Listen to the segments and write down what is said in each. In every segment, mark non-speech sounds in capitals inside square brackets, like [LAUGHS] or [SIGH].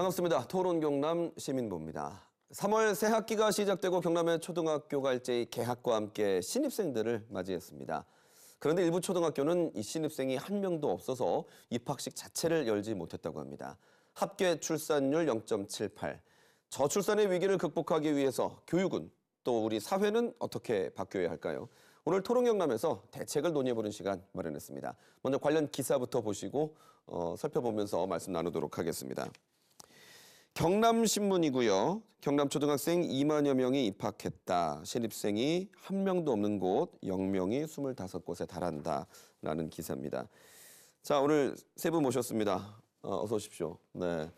반갑습니다. 토론 경남 시민부입니다. 3월 새 학기가 시작되고 경남의 초등학교가 일제히 개학과 함께 신입생들을 맞이했습니다. 그런데 일부 초등학교는 이 신입생이 한 명도 없어서 입학식 자체를 열지 못했다고 합니다. 합계 출산율 0.78. 저출산의 위기를 극복하기 위해서 교육은 또 우리 사회는 어떻게 바뀌어야 할까요? 오늘 토론 경남에서 대책을 논의해보는 시간 마련했습니다. 먼저 관련 기사부터 보시고 어, 살펴보면서 말씀 나누도록 하겠습니다. 경남신문이고요. 경남초등학생 2만여 명이 입학했다. 신입생이 한 명도 없는 곳, 0명이 25곳에 달한다. 라는 기사입니다. 자, 오늘 세 분 모셨습니다. 어, 어서 오십시오. 네.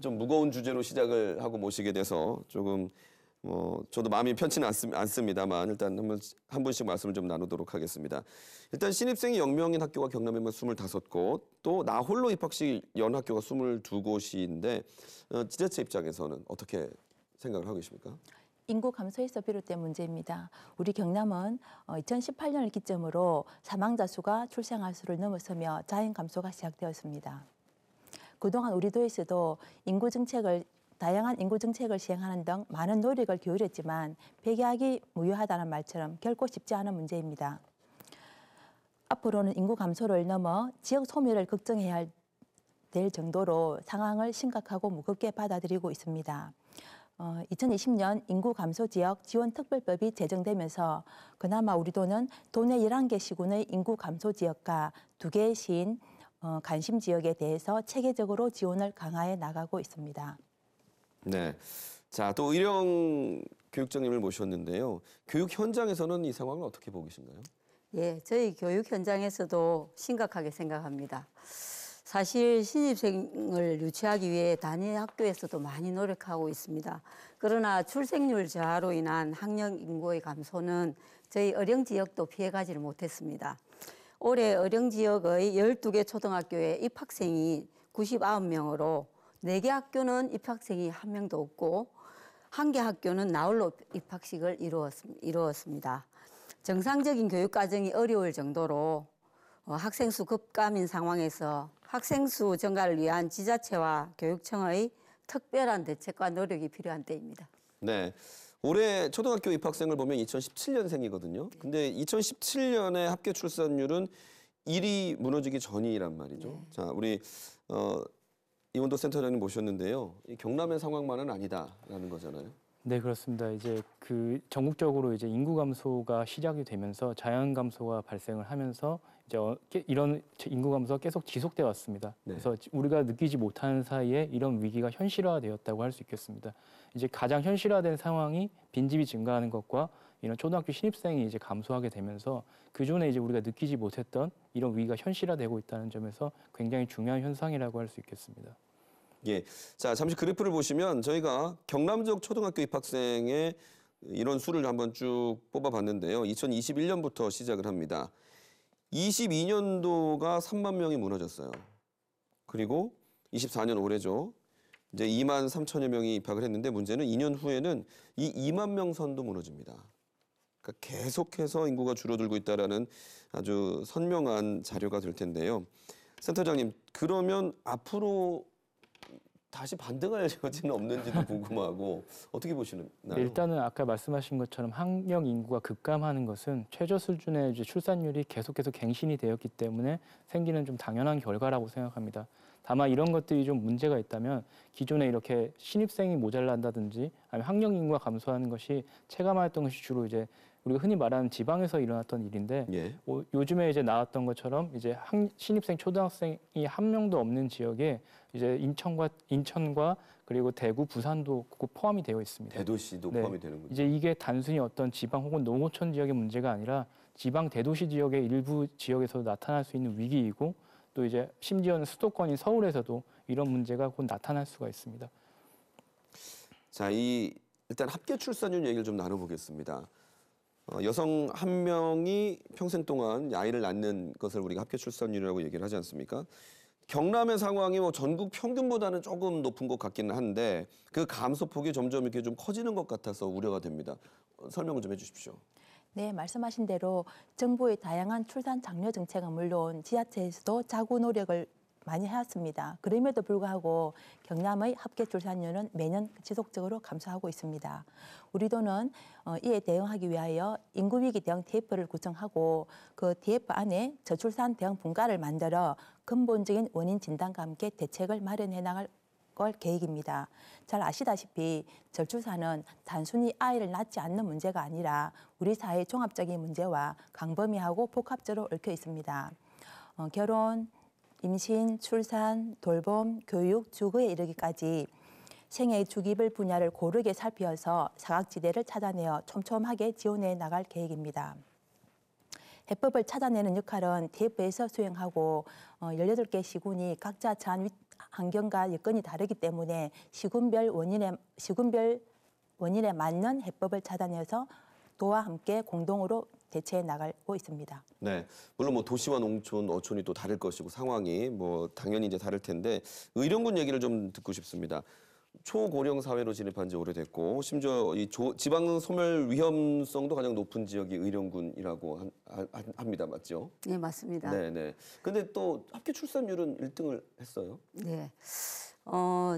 좀 무거운 주제로 시작을 하고 모시게 돼서 조금 뭐 저도 마음이 편치 않습니다만 일단 한, 분, 씩 말씀을 좀 나누도록 하겠습니다. 일단 신입생이 0명인 학교가 경남에만 25곳, 또 나홀로 입학식 연학교가 22곳인데 어, 지자체 입장에서는 어떻게 생각을 하고 계십니까? 인구 감소에서 비롯된 문제입니다. 우리 경남은 2018년을 어, 기점으로 사망자 수가 출생아 수를 넘어서며 자연 감소가 시작되었습니다. 그동안 우리 도에서도 인구 정책을 다양한 인구 정책을 시행하는 등 많은 노력을 기울였지만 폐기하기 무효하다는 말처럼 결코 쉽지 않은 문제입니다. 앞으로는 인구 감소를 넘어 지역 소멸을 걱정해야 될 정도로 상황을 심각하고 무겁게 받아들이고 있습니다. 어, 2020년 인구 감소 지역 지원 특별법이 제정되면서 그나마 우리도는 도내 11개 시군의 인구 감소 지역과 2개 의 시인 어, 관심 지역에 대해서 체계적으로 지원을 강화해 나가고 있습니다. 네. 자, 또 의령 교육장님을 모셨는데요. 교육 현장에서는 이 상황을 어떻게 보고 계신가요? 예, 저희 교육 현장에서도 심각하게 생각합니다. 사실 신입생을 유치하기 위해 단위 학교에서도 많이 노력하고 있습니다. 그러나 출생률 저하로 인한 학령 인구의 감소는 저희 어령 지역도 피해가지를 못했습니다. 올해 어령 지역의 12개 초등학교에 입학생이 99명으로 네개 학교는 입학생이 한 명도 없고 한 개 학교는 나홀로 입학식을 이루었, 습니다 정상적인 교육 과정이 어려울 정도로 어, 학생 수 급감인 상황에서 학생 수 증가를 위한 지자체와 교육청의 특별한 대책과 노력이 필요한 때입니다. 네. 올해 초등학교 입학생을 보면 2017년생이거든요. 근데 2017년에 합계 출산율은 1위 무너지기 전이란 말이죠. 네. 자, 우리 어 이원도 센터장님 모셨는데요. 경남의 상황만은 아니다라는 거잖아요. 네 그렇습니다. 이제 그 전국적으로 이제 인구 감소가 시작이 되면서 자연 감소가 발생을 하면서 이제 어, 이런 인구 감소가 계속 지속돼 왔습니다. 네. 그래서 우리가 느끼지 못하는 사이에 이런 위기가 현실화되었다고 할 수 있겠습니다. 이제 가장 현실화된 상황이 빈집이 증가하는 것과 이런 초등학교 신입생이 이제 감소하게 되면서 그 전에 이제 우리가 느끼지 못했던 이런 위기가 현실화되고 있다는 점에서 굉장히 중요한 현상이라고 할 수 있겠습니다. 예. 자, 잠시 그래프를 보시면 저희가 경남 지역 초등학교 입학생의 이런 수를 한번 쭉 뽑아봤는데요. 2021년부터 시작을 합니다. 22년도가 3만 명이 무너졌어요. 그리고 24년 올해죠. 이제 2만 3천여 명이 입학을 했는데 문제는 2년 후에는 이 2만 명 선도 무너집니다. 그러니까 계속해서 인구가 줄어들고 있다라는 아주 선명한 자료가 될 텐데요. 센터장님, 그러면 앞으로 다시 반등할 [LAUGHS] 여지는 없는지도 궁금하고 어떻게 보시나요? 일단은 아까 말씀하신 것처럼 학령 인구가 급감하는 것은 최저 수준의 이제 출산율이 계속 해서 갱신이 되었기 때문에 생기는 좀 당연한 결과라고 생각합니다. 다만 이런 것들이 좀 문제가 있다면 기존에 이렇게 신입생이 모자란다든지 아니면 학령 인구가 감소하는 것이 체감하였던 것이 주로 이제 우리가 흔히 말하는 지방에서 일어났던 일인데 예. 오, 요즘에 이제 나왔던 것처럼 이제 학, 신입생 초등학생이 한 명도 없는 지역에 이제 인천과 인천과 그리고 대구, 부산도 그 포함이 되어 있습니다. 대도시도 네. 포함이 되는군요. 이제 이게 단순히 어떤 지방 혹은 농어촌 지역의 문제가 아니라 지방 대도시 지역의 일부 지역에서 나타날 수 있는 위기이고 또 이제 심지어는 수도권인 서울에서도 이런 문제가 곧 나타날 수가 있습니다. 자, 이 일단 합계 출산율 얘기를 좀 나눠보겠습니다. 어, 여성 한 명이 평생 동안 아이를 낳는 것을 우리가 합계 출산율이라고 얘기를 하지 않습니까? 경남의 상황이 뭐 전국 평균보다는 조금 높은 것 같기는 한데 그 감소폭이 점점 이렇게 좀 커지는 것 같아서 우려가 됩니다. 어, 설명을 좀 해주십시오. 네, 말씀하신 대로 정부의 다양한 출산 장려 정책은 물론 지자체에서도 자구 노력을 많이 해왔습니다. 그럼에도 불구하고 경남의 합계 출산율은 매년 지속적으로 감소하고 있습니다. 우리도는 어, 이에 대응하기 위하여 인구위기 대응 TF를 구성하고 그 TF 안에 저출산 대응 분과를 만들어 근본적인 원인 진단과 함께 대책을 마련해 나갈 걸 계획입니다. 잘 아시다시피 절출산은 단순히 아이를 낳지 않는 문제가 아니라 우리 사회의 종합적인 문제와 강범위하고 복합적으로 얽혀 있습니다. 어, 결혼, 임신, 출산, 돌봄, 교육, 주거에 이르기까지 생애 주기별 분야를 고르게 살피어서 사각지대를 찾아내어 촘촘하게 지원해 나갈 계획입니다. 해법을 찾아내는 역할은 TF에서 수행하고 18개 어, 시군이 각자 제한 환경과 여건이 다르기 때문에 시군별 원인에, 시군별 원인에 맞는 해법을 찾아내서 도와 함께 공동으로 대체해 나가고 있습니다. 네, 물론 뭐 도시와 농촌, 어촌이 또 다를 것이고 상황이 뭐 당연히 이제 다를 텐데 의령군 얘기를 좀 듣고 싶습니다. 초고령 사회로 진입한 지 오래됐고 심지어 이 조, 지방 소멸 위험성도 가장 높은 지역이 의령군이라고 한, 한, 합니다. 맞죠? 네, 맞습니다. 네, 네. 근데 또 합계 출산율은 1등을 했어요. 네. 어,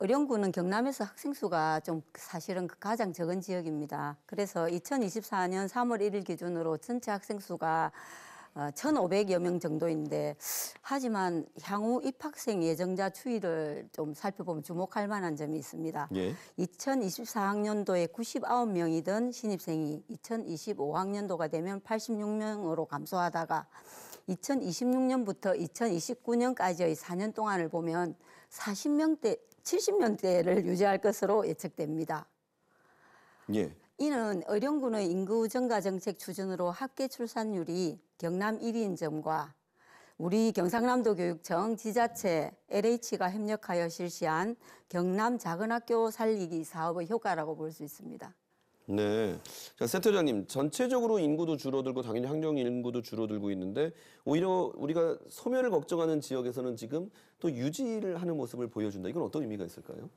의령구는 경남에서 학생 수가 좀 사실은 가장 적은 지역입니다. 그래서 2024년 3월 1일 기준으로 전체 학생 수가 1,500여 어, 명 정도인데 하지만 향후 입학생 예정자 추이를 좀 살펴보면 주목할 만한 점이 있습니다. 예. 2024학년도에 99명이던 신입생이 2025학년도가 되면 86명으로 감소하다가 2026년부터 2029년까지의 4년 동안을 보면 40명대 70년대를 유지할 것으로 예측됩니다. 예. 이는 의령군의 인구 증가 정책 추진으로 합계 출산율이 경남 1인 점과 우리 경상남도 교육청 지자체 LH가 협력하여 실시한 경남 작은 학교 살리기 사업의 효과라고 볼 수 있습니다. 네. 자, 센터장님, 전체적으로 인구도 줄어들고 당연히 학령 인구도 줄어들고 있는데 오히려 우리가 소멸을 걱정하는 지역에서는 지금 또 유지를 하는 모습을 보여준다. 이건 어떤 의미가 있을까요?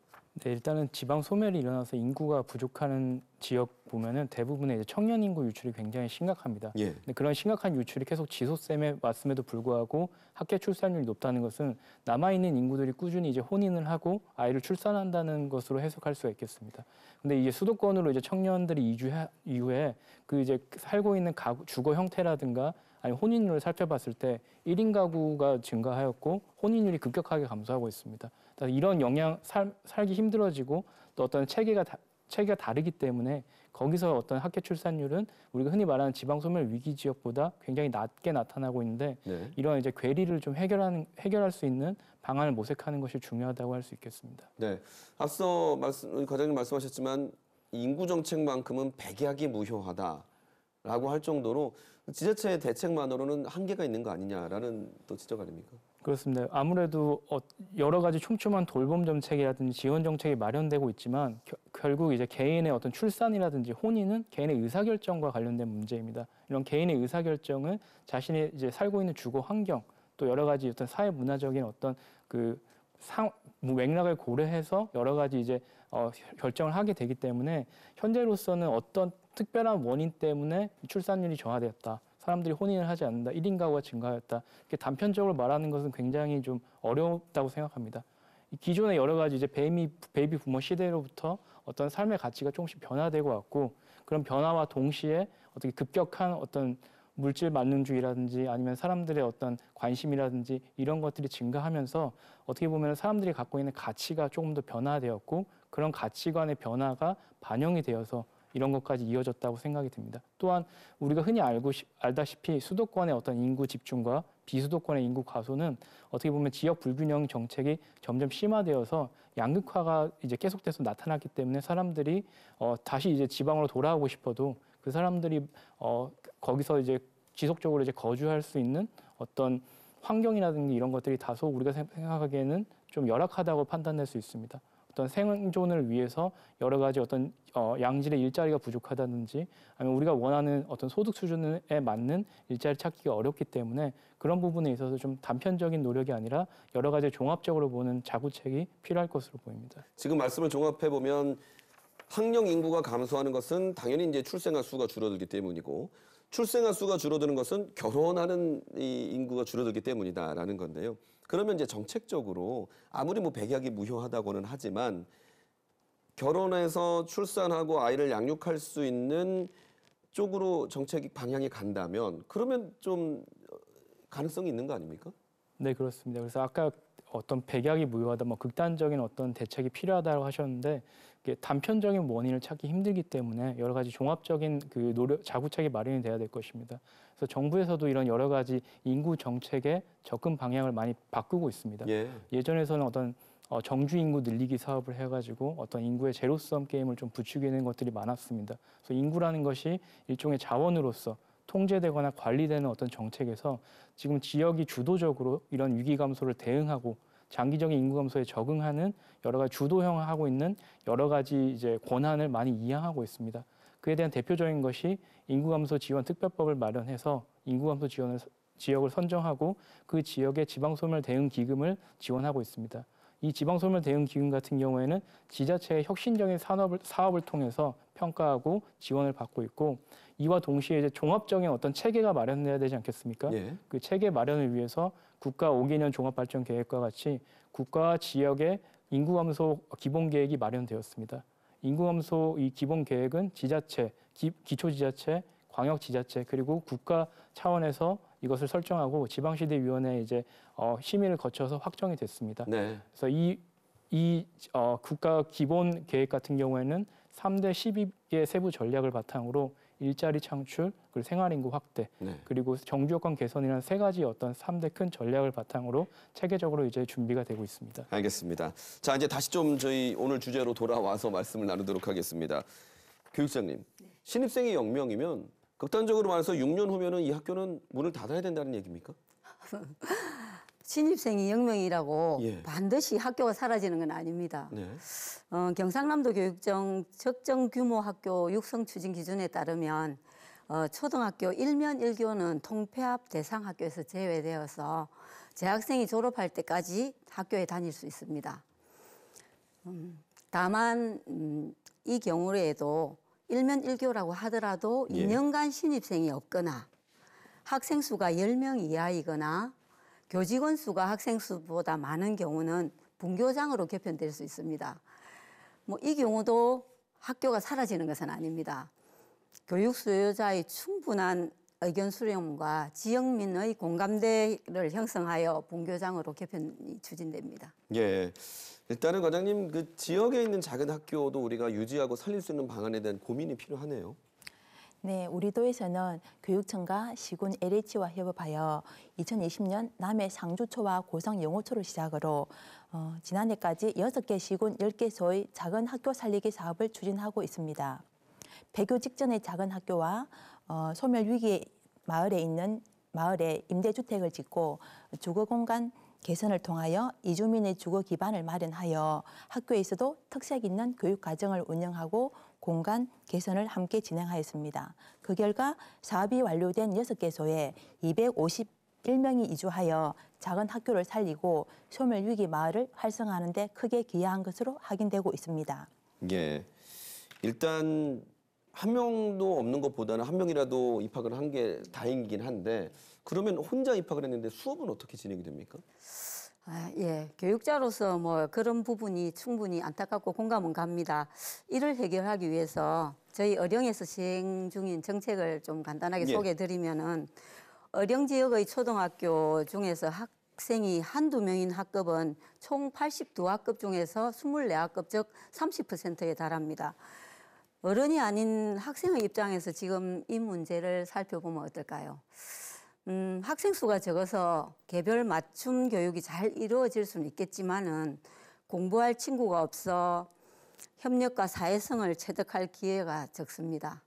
네, 일단은 지방 소멸이 일어나서 인구가 부족하는 지역 보면은 대부분의 청년 인구 유출이 굉장히 심각합니다. 예. 근데 그런 심각한 유출이 계속 지속됨에 왔음에도 불구하고 학계 출산율이 높다는 것은 남아 있는 인구들이 꾸준히 이제 혼인을 하고 아이를 출산한다는 것으로 해석할 수 있겠습니다. 근데 이제 수도권으로 이제 청년들이 이주 이후에 그 이제 살고 있는 가구, 주거 형태라든가 아니 혼인율을 살펴봤을 때 1인 가구가 증가하였고 혼인율이 급격하게 감소하고 있습니다. 이런 영향 살, 살기 힘들어지고 또 어떤 체계가 다, 체계가 다르기 때문에 거기서 어떤 학계 출산율은 우리가 흔히 말하는 지방 소멸 위기 지역보다 굉장히 낮게 나타나고 있는데 네. 이런 이제 괴리를 좀 해결하는 해결할 수 있는 방안을 모색하는 것이 중요하다고 할 수 있겠습니다. 네, 앞서 말씀 과장님 말씀하셨지만 인구 정책만큼은 백약이 무효하다. 라고 할 정도로 지자체의 대책만으로는 한계가 있는 거 아니냐라는 또 지적 아닙니까? 그렇습니다. 아무래도 어, 여러 가지 촘촘한 돌봄 정책이라든지 지원 정책이 마련되고 있지만 겨, 결국 이제 개인의 어떤 출산이라든지 혼인은 개인의 의사결정과 관련된 문제입니다. 이런 개인의 의사결정은 자신이 이제 살고 있는 주거 환경 또 여러 가지 어떤 사회 문화적인 어떤 그 상, 뭐 맥락을 고려해서 여러 가지 이제 어, 결정을 하게 되기 때문에 현재로서는 어떤 특별한 원인 때문에 출산율이 저하되었다. 사람들이 혼인을 하지 않는다. 1인 가구가 증가하였다. 이렇게 단편적으로 말하는 것은 굉장히 좀 어렵다고 생각합니다. 기존의 여러 가지 이제 베이비, 베이비 부모 시대로부터 어떤 삶의 가치가 조금씩 변화되고 왔고 그런 변화와 동시에 어떻게 급격한 어떤 물질 만능주의라든지 아니면 사람들의 어떤 관심이라든지 이런 것들이 증가하면서 어떻게 보면 사람들이 갖고 있는 가치가 조금 더 변화되었고 그런 가치관의 변화가 반영이 되어서 이런 것까지 이어졌다고 생각이 듭니다. 또한 우리가 흔히 알고 알다시피 수도권의 어떤 인구 집중과 비수도권의 인구 과소는 어떻게 보면 지역 불균형 정책이 점점 심화되어서 양극화가 이제 계속돼서 나타났기 때문에 사람들이 어, 다시 이제 지방으로 돌아오고 싶어도 그 사람들이 어, 거기서 이제 지속적으로 이제 거주할 수 있는 어떤 환경이라든지 이런 것들이 다소 우리가 생각하기에는 좀 열악하다고 판단될 수 있습니다. 어떤 생존을 위해서 여러 가지 어떤 어, 양질의 일자리가 부족하다든지 아니면 우리가 원하는 어떤 소득 수준에 맞는 일자리 찾기가 어렵기 때문에 그런 부분에 있어서 좀 단편적인 노력이 아니라 여러 가지 종합적으로 보는 자구책이 필요할 것으로 보입니다. 지금 말씀을 종합해 보면 학령 인구가 감소하는 것은 당연히 이제 출생아 수가 줄어들기 때문이고 출생아 수가 줄어드는 것은 결혼하는 이 인구가 줄어들기 때문이다라는 건데요. 그러면 이제 정책적으로 아무리 뭐 백약이 무효하다고는 하지만 결혼해서 출산하고 아이를 양육할 수 있는 쪽으로 정책 방향이 간다면 그러면 좀 가능성이 있는 거 아닙니까? 네 그렇습니다. 그래서 아까 어떤 백약이 무효하다, 뭐 극단적인 어떤 대책이 필요하다고 하셨는데 단편적인 원인을 찾기 힘들기 때문에 여러 가지 종합적인 그 노력, 자구책이 마련이 돼야 될 것입니다. 그래서 정부에서도 이런 여러 가지 인구 정책의 접근 방향을 많이 바꾸고 있습니다. 예. 전에서는 어떤 어, 정주 인구 늘리기 사업을 해가지고 어떤 인구의 제로섬 게임을 좀 부추기는 것들이 많았습니다. 그래서 인구라는 것이 일종의 자원으로서 통제되거나 관리되는 어떤 정책에서 지금 지역이 주도적으로 이런 위기 감소를 대응하고 장기적인 인구 감소에 적응하는 여러 가지 주도형하고 있는 여러 가지 이제 권한을 많이 이양하고 있습니다. 그에 대한 대표적인 것이 인구 감소 지원 특별법을 마련해서 인구 감소 지원을 지역을 선정하고 그 지역의 지방 소멸 대응 기금을 지원하고 있습니다. 이 지방 소멸 대응 기금 같은 경우에는 지자체의 혁신적인 산업을 사업을 통해서 평가하고 지원을 받고 있고 이와 동시에 이제 종합적인 어떤 체계가 마련돼야 되지 않겠습니까? 예. 그 체계 마련을 위해서 국가 5개년 종합발전 계획과 같이 국가 지역의 인구 감소 기본 계획이 마련되었습니다. 인구 감소 이 기본 계획은 지자체, 기, 기초 지자체, 광역 지자체 그리고 국가 차원에서 이것을 설정하고 지방시대위원회 이제 어, 심의를 거쳐서 확정이 됐습니다. 네. 그래서 이, 이 어, 국가 기본 계획 같은 경우에는 3대 12개 세부 전략을 바탕으로 일자리 창출, 그리고 생활인구 확대, 네. 그리고 정주 여건 개선이라는 세 가지 어떤 삼대큰 전략을 바탕으로 체계적으로 이제 준비가 되고 있습니다. 알겠습니다. 자, 이제 다시 좀 저희 오늘 주제로 돌아와서 말씀을 나누도록 하겠습니다. 교육장님, 네. 신입생이 영명이면 극단적으로 말해서 6년 후면은 이 학교는 문을 닫아야 된다는 얘기입니까? [LAUGHS] 신입생이 영명이라고 예. 반드시 학교가 사라지는 건 아닙니다. 네. 어, 경상남도 교육청 적정 규모 학교 육성 추진 기준에 따르면 어, 초등학교 일면일교는 통폐합 대상 학교에서 제외되어서 재학생이 졸업할 때까지 학교에 다닐 수 있습니다. 음, 다만 음, 이 경우에도 일면일교라고 하더라도 예. 2년간 신입생이 없거나 학생 수가 10명 이하이거나 교직원 수가 학생 수보다 많은 경우는 분교장으로 개편될 수 있습니다. 뭐 이 경우도 학교가 사라지는 것은 아닙니다. 교육 수요자의 충분한 의견 수렴과 지역민의 공감대를 형성하여 본교장으로 개편이 추진됩니다. 예. 일단은 과장님 그 지역에 있는 작은 학교도 우리가 유지하고 살릴 수 있는 방안에 대한 고민이 필요하네요. 네, 우리도에서는 교육청과 시군 LH와 협업하여 2020년 남해 상주초와 고성 영호초를 시작으로 어, 지난해까지 6개 시군 10개소의 작은 학교 살리기 사업을 추진하고 있습니다. 배교 직전의 작은 학교와 어, 소멸 위기 마을에 있는 마을에 임대주택을 짓고 주거 공간 개선을 통하여 이주민의 주거 기반을 마련하여 학교에서도 특색 있는 교육 과정을 운영하고 공간 개선을 함께 진행하였습니다. 그 결과 사업이 완료된 6개소에 251명이 이주하여 작은 학교를 살리고 소멸 위기 마을을 활성화하는 데 크게 기여한 것으로 확인되고 있습니다. 예. 일단 한 명도 없는 것보다는 한 명이라도 입학을 한 게 다행이긴 한데 그러면 혼자 입학을 했는데 수업은 어떻게 진행이 됩니까? 아, 예, 교육자로서 뭐 그런 부분이 충분히 안타깝고 공감은 갑니다. 이를 해결하기 위해서 저희 어령에서 시행 중인 정책을 좀 간단하게 예. 소개드리면은 해 어령 지역의 초등학교 중에서 학 학생이 한두 명인 학급은 총 82학급 중에서 24학급 즉 30%에 달합니다. 어른이 아닌 학생의 입장에서 지금 이 문제를 살펴보면 어떨까요? 음, 학생 수가 적어서 개별 맞춤 교육이 잘 이루어질 수는 있겠지만은 공부할 친구가 없어 협력과 사회성을 체득할 기회가 적습니다.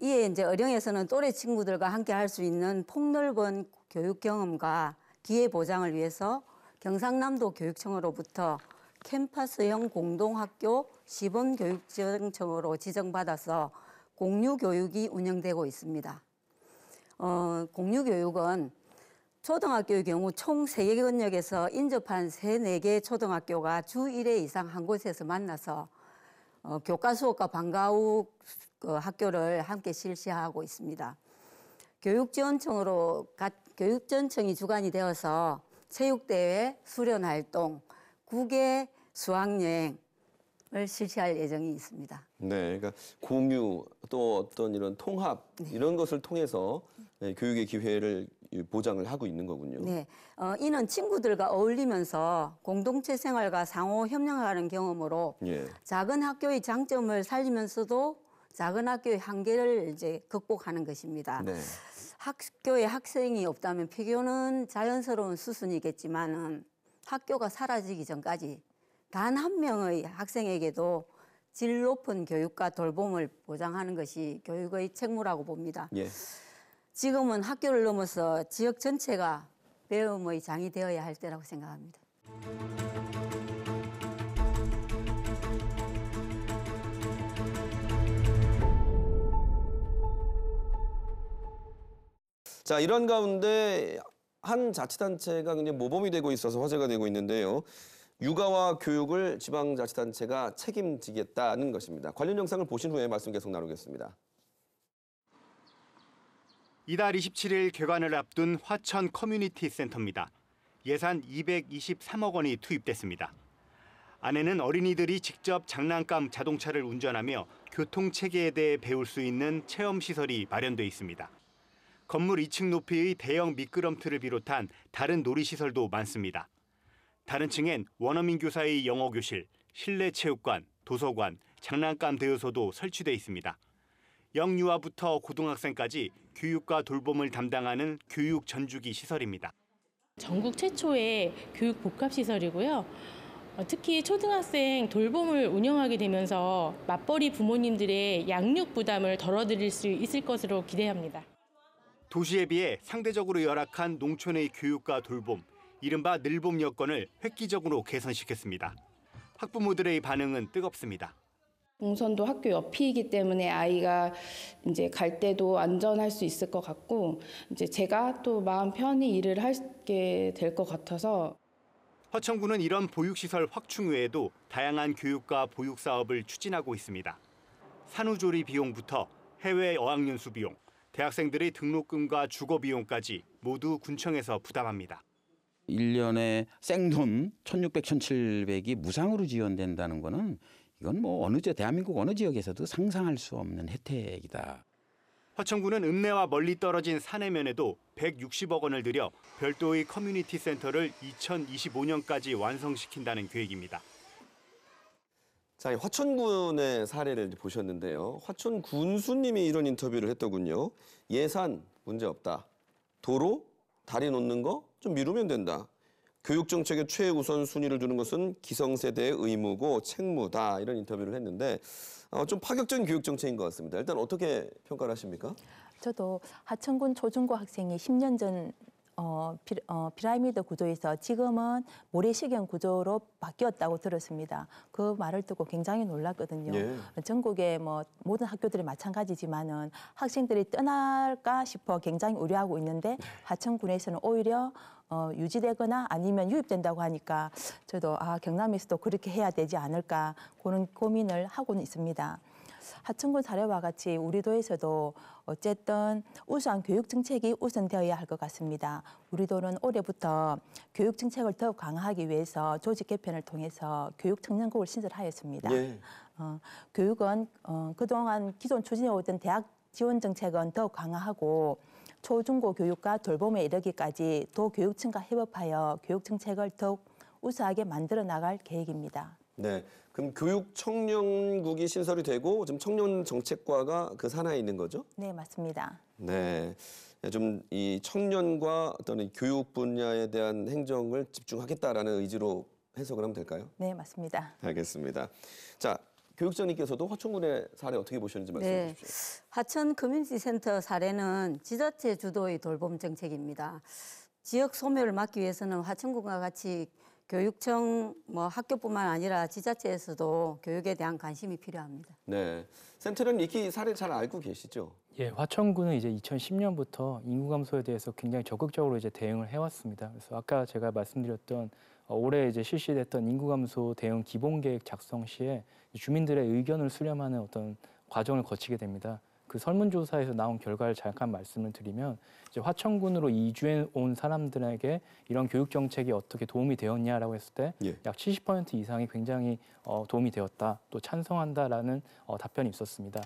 이에 이제 어령에서는 또래 친구들과 함께 할 수 있는 폭넓은 교육 경험과 기회 보장을 위해서 경상남도 교육청으로부터 캠퍼스형 공동학교 시범 교육청으로 지정받아서 공유 교육이 운영되고 있습니다. 어, 공유교육은 초등학교의 경우 총 세 개 권역에서 인접한 세 네 개 초등학교가 주일회 이상 한 곳에서 만나서 어, 교과 수업과 방과 후그 학교를 함께 실시하고 있습니다. 교육지원청으로 가, 교육전청이 주관이 되어서 체육대회, 수련활동, 국외 수학여행, 을 실시할 예정이 있습니다. 네, 그러니까 공유 또 어떤 이런 통합 네. 이런 것을 통해서 네, 교육의 기회를 보장을 하고 있는 거군요. 네, 어, 이는 친구들과 어울리면서 공동체 생활과 상호 협력하는 경험으로 예. 작은 학교의 장점을 살리면서도 작은 학교의 한계를 이제 극복하는 것입니다. 네. 학교에 학생이 없다면 폐교는 자연스러운 수순이겠지만은 학교가 사라지기 전까지 단한 명의 학생에게도 질 높은 교육과 돌봄을 보장하는 것이 교육의 책무라고 봅니다. 예. 지금은 학교를 넘어서 지역 전체가 배움의 장이 되어야 할 때라고 생각합니다. 자 이런 가운데 한 자치단체가 굉장 모범이 되고 있어서 화제가 되고 있는데요. 육아와 교육을 지방자치단체가 책임지겠다는 것입니다. 관련 영상을 보신 후에 말씀 계속 나누겠습니다. 이달 27일 개관을 앞둔 화천 커뮤니티 센터입니다. 예산 223억 원이 투입됐습니다. 안에는 어린이들이 직접 장난감 자동차를 운전하며 교통 체계에 대해 배울 수 있는 체험 시설이 마련돼 있습니다. 건물 2층 높이의 대형 미끄럼틀을 비롯한 다른 놀이 시설도 많습니다. 다른 층엔 원어민 교사의 영어 교실, 실내 체육관, 도서관, 장난감 대여소도 설치돼 있습니다. 영유아부터 고등학생까지 교육과 돌봄을 담당하는 교육 전주기 시설입니다. 전국 최초의 교육 복합 시설이고요. 어, 특히 초등학생 돌봄을 운영하게 되면서 맞벌이 부모님들의 양육 부담을 덜어드릴 수 있을 것으로 기대합니다. 도시에 비해 상대적으로 열악한 농촌의 교육과 돌봄, 이른바 늘봄 여건을 획기적으로 개선시켰습니다. 학부모들의 반응은 뜨겁습니다. 동선도 학교 옆이기 때문에 아이가 이제 갈 때도 안전할 수 있을 것 같고 이제 제가 또 마음 편히 일을 하게 될 것 같아서 화천구는 이런 보육시설 확충 외에도 다양한 교육과 보육 사업을 추진하고 있습니다. 산후조리 비용부터 해외 어학연수 비용, 대학생들의 등록금과 주거 비용까지 모두 군청에서 부담합니다. 1년에 생돈 1600, 1700이 무상으로 지원된다는 거는 이건 뭐 어느 지 대한민국 어느 지역에서도 상상할 수 없는 혜택이다. 화천군은 읍내와 멀리 떨어진 산해면에도 160억 원을 들여 별도의 커뮤니티 센터를 2025년까지 완성시킨다는 계획입니다. 자, 화천군의 사례를 보셨는데요. 화천 군수님이 이런 인터뷰를 했더군요. 예산 문제 없다. 도로 다리 놓는 거 좀 미루면 된다. 교육 정책의 최우선 순위를 두는 것은 기성세대의 의무고 책무다 이런 인터뷰를 했는데 어, 좀 파격적인 교육 정책인 것 같습니다. 일단 어떻게 평가를 하십니까? 저도 하천군 초중고 학생이 10년 전 어, 피, 어, 피라미드 구조에서 지금은 모래시경 구조로 바뀌었다고 들었습니다. 그 말을 듣고 굉장히 놀랐거든요. 예. 전국의 뭐 모든 학교들이 마찬가지지만은 학생들이 떠날까 싶어 굉장히 우려하고 있는데 네. 하천군에서는 오히려 어, 유지되거나 아니면 유입된다고 하니까 저도 아 경남에서도 그렇게 해야 되지 않을까 그런 고민을 하고는 있습니다. 하천군 사례와 같이 우리도에서도 어쨌든 우수한 교육 정책이 우선되어야 할 것 같습니다. 우리도는 올해부터 교육 정책을 더욱 강화하기 위해서 조직 개편을 통해서 교육 청년국을 신설하였습니다. 예. 어, 교육은 어, 그동안 기존 추진해오던 대학 지원 정책은 더욱 강화하고 초중고 교육과 돌봄에 이르기까지 도교육청과 협업하여 교육 정책을 더욱 우수하게 만들어 나갈 계획입니다. 네, 그럼 교육 청년국이 신설이 되고 지금 청년 정책과가 그 산하에 있는 거죠? 네, 맞습니다. 네. 네 좀이 청년과 어떤 교육 분야에 대한 행정을 집중하겠다라는 의지로 해석을 하면 될까요? 네, 맞습니다. 알겠습니다. 자, 교육장님께서도 화천군의 사례 어떻게 보시는지 말씀해 네. 주십시오. 화천 커뮤니티 센터 사례는 지자체 주도의 돌봄 정책입니다. 지역 소멸을 막기 위해서는 화천군과 같이 교육청 뭐 학교뿐만 아니라 지자체에서도 교육에 대한 관심이 필요합니다. 네. 센터는 익히 사례 잘 알고 계시죠? 예, 화천구는 이제 2010년부터 인구 감소에 대해서 굉장히 적극적으로 이제 대응을 해왔습니다. 그래서 아까 제가 말씀드렸던 어, 올해 이제 실시됐던 인구 감소 대응 기본 계획 작성 시에 주민들의 의견을 수렴하는 어떤 과정을 거치게 됩니다. 그 설문조사에서 나온 결과를 잠깐 말씀을 드리면 이제 화천군으로 이주해 온 사람들에게 이런 교육 정책이 어떻게 도움이 되었냐라고 했을 때 약 70% 예. 이상이 굉장히 어, 도움이 되었다 또 찬성한다라는 어, 답변이 있었습니다.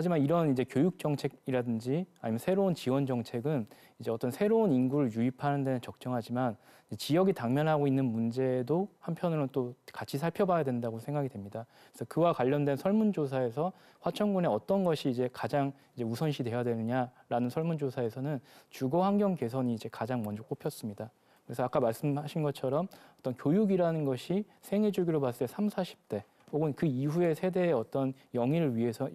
하지만 이런 이제 교육 정책이라든지 아니면 새로운 지원 정책은 이제 어떤 새로운 인구를 유입하는 데는 적정하지만 지역이 당면하고 있는 문제도 한편으로는 또 같이 살펴봐야 된다고 생각이 됩니다. 그래서 그와 관련된 설문조사에서 화천군의 어떤 것이 이제 가장 이제 우선시 되어야 되느냐라는 설문조사에서는 주거 환경 개선이 이제 가장 먼저 꼽혔습니다. 그래서 아까 말씀하신 것처럼 어떤 교육이라는 것이 생애 주기로 봤을 때 3, 40대 혹은 그 이후의 세대의 어떤 영위를 위해서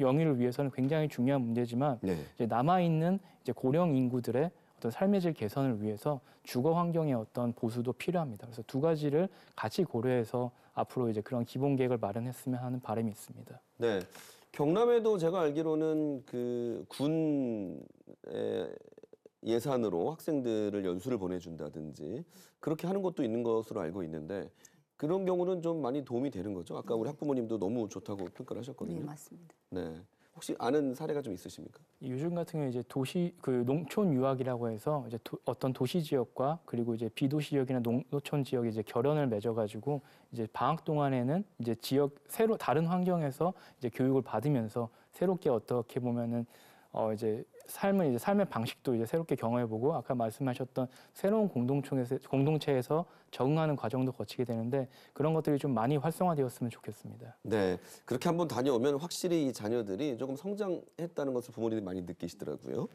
영위를 위해서는 굉장히 중요한 문제지만 네. 이제 남아 있는 이제 고령 인구들의 어떤 삶의 질 개선을 위해서 주거 환경의 어떤 보수도 필요합니다. 그래서 두 가지를 같이 고려해서 앞으로 이제 그런 기본 계획을 마련했으면 하는 바람이 있습니다. 네. 경남에도 제가 알기로는 그 군의 예산으로 학생들을 연수를 보내준다든지 그렇게 하는 것도 있는 것으로 알고 있는데 그런 경우는 좀 많이 도움이 되는 거죠. 아까 우리 네. 학부모님도 너무 좋다고 평가를 하셨거든요. 네, 맞습니다. 네. 혹시 아는 사례가 좀 있으십니까? 요즘 같은 경우 이제 도시 그 농촌 유학이라고 해서 이제 도, 어떤 도시 지역과 그리고 이제 비도시 지역이나 농촌 지역에 이제 결연을 맺어가지고 이제 방학 동안에는 이제 지역 새로 다른 환경에서 이제 교육을 받으면서 새롭게 어떻게 보면은 어 이제 삶은 이제 삶의 방식도 이제 새롭게 경험해보고 아까 말씀하셨던 새로운 공동체에서 공동체에서 적응하는 과정도 거치게 되는데 그런 것들이 좀 많이 활성화되었으면 좋겠습니다. 네, 그렇게 한번 다녀오면 확실히 이 자녀들이 조금 성장했다는 것을 부모님들이 많이 느끼시더라고요.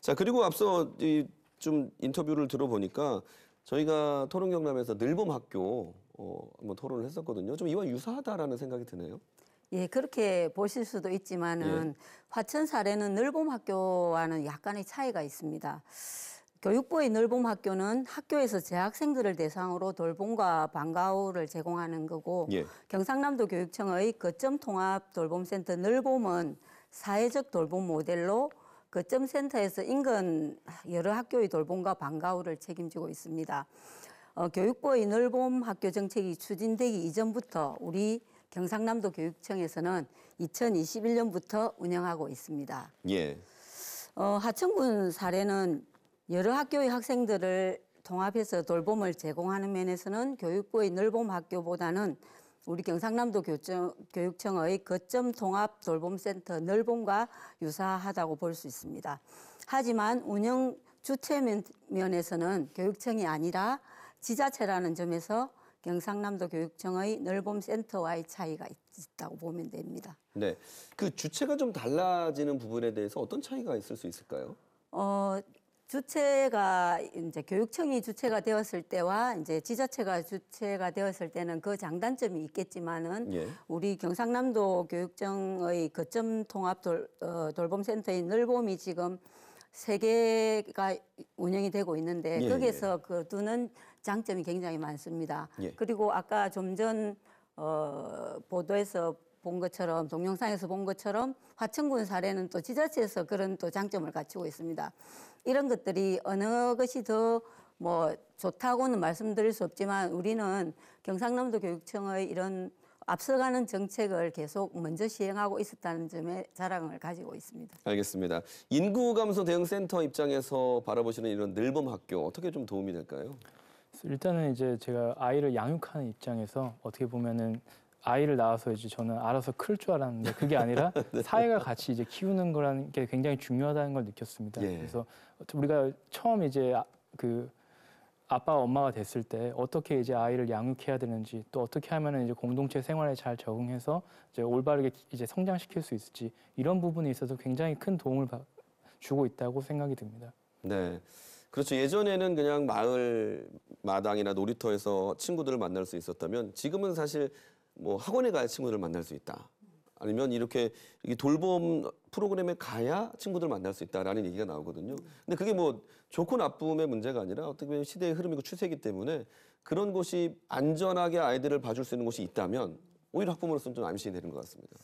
자 그리고 앞서 이 좀 인터뷰를 들어보니까 저희가 토론 경남에서 늘봄 학교 어, 한번 토론을 했었거든요. 좀 이와 유사하다라는 생각이 드네요. 예, 그렇게 보실 수도 있지만은 예. 화천 사례는 늘봄 학교와는 약간의 차이가 있습니다. 교육부의 늘봄 학교는 학교에서 재학생들을 대상으로 돌봄과 방과후를 제공하는 거고 예. 경상남도 교육청의 거점 통합 돌봄센터 늘봄은 사회적 돌봄 모델로 거점 센터에서 인근 여러 학교의 돌봄과 방과후를 책임지고 있습니다. 어, 교육부의 늘봄 학교 정책이 추진되기 이전부터 우리 경상남도 교육청에서는 2021년부터 운영하고 있습니다. 예. 어, 하천군 사례는 여러 학교의 학생들을 통합해서 돌봄을 제공하는 면에서는 교육부의 늘봄 학교보다는 우리 경상남도 교육청, 의 거점 통합 돌봄센터 늘봄과 유사하다고 볼 수 있습니다. 하지만 운영 주체 면, 면에서는 교육청이 아니라 지자체라는 점에서 경상남도 교육청의 넓음 센터와의 차이가 있다고 보면 됩니다. 네. 그 주체가 좀 달라지는 부분에 대해서 어떤 차이가 있을 수 있을까요? 어, 주체가 이제 교육청이 주체가 되었을 때와 이제 지자체가 주체가 되었을 때는 그 장단점이 있겠지만은 예. 우리 경상남도 교육청의 거점 통합 돌, 어, 돌봄 센터인 넓음이 지금 세 개가 운영이 되고 있는데 예, 거기에서 예. 그 두는 장점이 굉장히 많습니다. 예. 그리고 아까 좀전 어, 보도에서 본 것처럼 동영상에서 본 것처럼 화천군 사례는 또 지자체에서 그런 또 장점을 갖추고 있습니다. 이런 것들이 어느 것이 더 뭐 좋다고는 말씀드릴 수 없지만 우리는 경상남도 교육청의 이런 앞서가는 정책을 계속 먼저 시행하고 있었다는 점에 자랑을 가지고 있습니다. 알겠습니다. 인구 감소 대응 센터 입장에서 바라보시는 이런 늘봄 학교 어떻게 좀 도움이 될까요? 일단은 이제 제가 아이를 양육하는 입장에서 어떻게 보면은 아이를 낳아서 이제 저는 알아서 클 줄 알았는데 [LAUGHS] 그게 아니라 네. 사회가 같이 이제 키우는 거라는 게 굉장히 중요하다는 걸 느꼈습니다. 예. 그래서 우리가 처음 이제 아, 그 아빠 엄마가 됐을 때 어떻게 이제 아이를 양육해야 되는지 또 어떻게 하면은 이제 공동체 생활에 잘 적응해서 이제 올바르게 이제 성장시킬 수 있을지 이런 부분에 있어서 굉장히 큰 도움을 주고 있다고 생각이 듭니다. 네. 그렇죠. 예전에는 그냥 마을 마당이나 놀이터에서 친구들을 만날 수 있었다면 지금은 사실 뭐 학원에 가야 친구들을 만날 수 있다. 아니면 이렇게 돌봄 프로그램에 가야 친구들 만날 수 있다라는 얘기가 나오거든요. 근데 그게 뭐 좋고 나쁨의 문제가 아니라 어떻게 보면 시대의 흐름이고 추세이기 때문에 그런 곳이 안전하게 아이들을 봐줄 수 있는 곳이 있다면 오히려 학부모로서는 좀 안심이 되는 것 같습니다.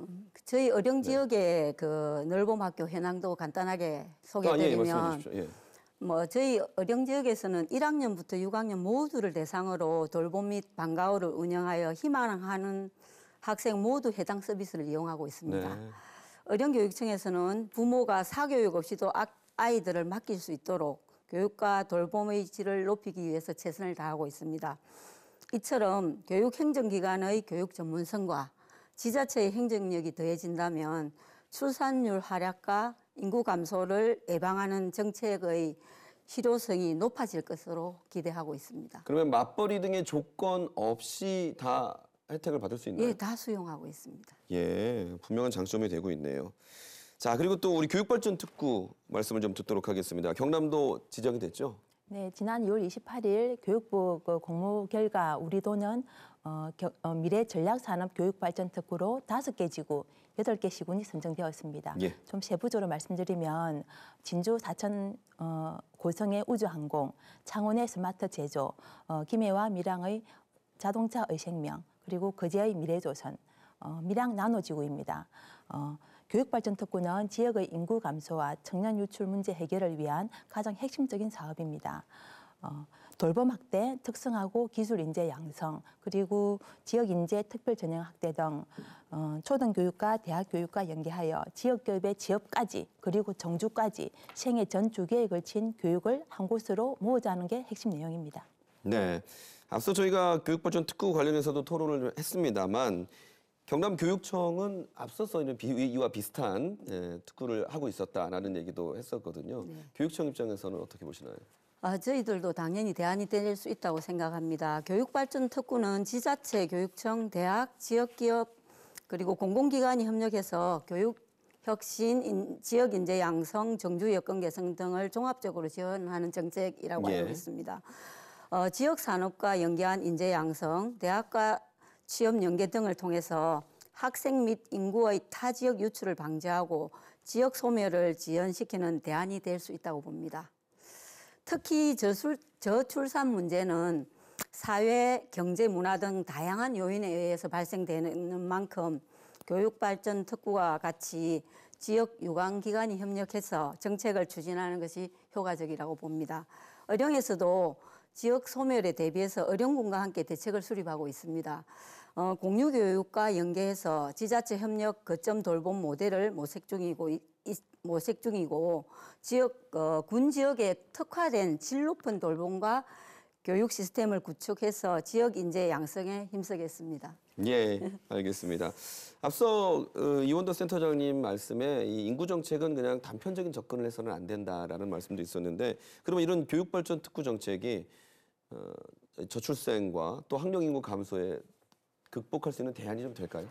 음, 저희 어령 네. 지역의 네. 그 넓은 학교 현황도 간단하게 소개드리면 아, 예, 예뭐 저희 어령 지역에서는 1학년부터 6학년 모두를 대상으로 돌봄 및 방과후를 운영하여 희망하는 학생 모두 해당 서비스를 이용하고 있습니다. 네. 어령교육청에서는 부모가 사교육 없이도 아이들을 맡길 수 있도록 교육과 돌봄의 질을 높이기 위해서 최선을 다하고 있습니다. 이처럼 교육행정기관의 교육 전문성과 지자체의 행정력이 더해진다면 출산율 하락과 인구 감소를 예방하는 정책의 실효성이 높아질 것으로 기대하고 있습니다. 그러면 맞벌이 등의 조건 없이 다 혜택을 받을 수 있나요? 예, 다 수용하고 있습니다. 예, 분명한 장점이 되고 있네요. 자, 그리고 또 우리 교육발전특구 말씀을 좀 듣도록 하겠습니다. 경남도 지정이 됐죠? 네, 지난 2월 28일 교육부 공모 결과 우리 도년 어, 겨, 어, 미래 전략 산업 교육 발전 특구로 다섯 개 지구 여덟 개 시군이 선정되었습니다. 예. 좀 세부적으로 말씀드리면 진주 사천 어, 고성의 우주항공, 창원의 스마트 제조, 어, 김해와 밀양의 자동차 의생명, 그리고 거제의 미래조선, 어, 밀양 나노지구입니다. 어, 교육발전특구는 지역의 인구 감소와 청년 유출 문제 해결을 위한 가장 핵심적인 사업입니다. 어, 돌봄 확대, 특성화고 기술 인재 양성, 그리고 지역 인재 특별 전형 확대 등 어, 초등 교육과 대학 교육과 연계하여 지역 교육의 지역까지 그리고 정주까지 생애 전 주기에 걸친 교육을 한 곳으로 모으자는 게 핵심 내용입니다. 네. 앞서 저희가 교육발전 특구 관련해서도 토론을 했습니다만 경남 교육청은 앞서서 이런 이와 비슷한 예, 특구를 하고 있었다라는 얘기도 했었거든요. 네. 교육청 입장에서는 어떻게 보시나요? 아, 저희들도 당연히 대안이 될 수 있다고 생각합니다. 교육발전 특구는 지자체, 교육청, 대학, 지역기업 그리고 공공기관이 협력해서 교육 혁신, 지역 인재 양성, 정주 여건 개선 등을 종합적으로 지원하는 정책이라고 예. 알고 있습니다. 어, 지역 산업과 연계한 인재 양성, 대학과 취업 연계 등을 통해서 학생 및 인구의 타 지역 유출을 방지하고 지역 소멸을 지연시키는 대안이 될 수 있다고 봅니다. 특히 저술 저출산 문제는 사회, 경제, 문화 등 다양한 요인에 의해서 발생되는 만큼 교육발전 특구와 같이 지역 유관기관이 협력해서 정책을 추진하는 것이 효과적이라고 봅니다. 의령에서도 지역 소멸에 대비해서 의령군과 함께 대책을 수립하고 있습니다. 어, 공유교육과 연계해서 지자체 협력 거점 돌봄 모델을 모색 중이고 모색 중이고 지역 어, 군 지역에 특화된 질 높은 돌봄과 교육 시스템을 구축해서 지역 인재 양성에 힘쓰겠습니다. 예, 알겠습니다. 앞서 어, 이원도 센터장님 말씀에 이 인구 정책은 그냥 단편적인 접근을 해서는 안 된다라는 말씀도 있었는데 그러면 이런 교육 발전 특구 정책이 어, 저출생과 또 학령 인구 감소에 극복할 수 있는 대안이 좀 될까요?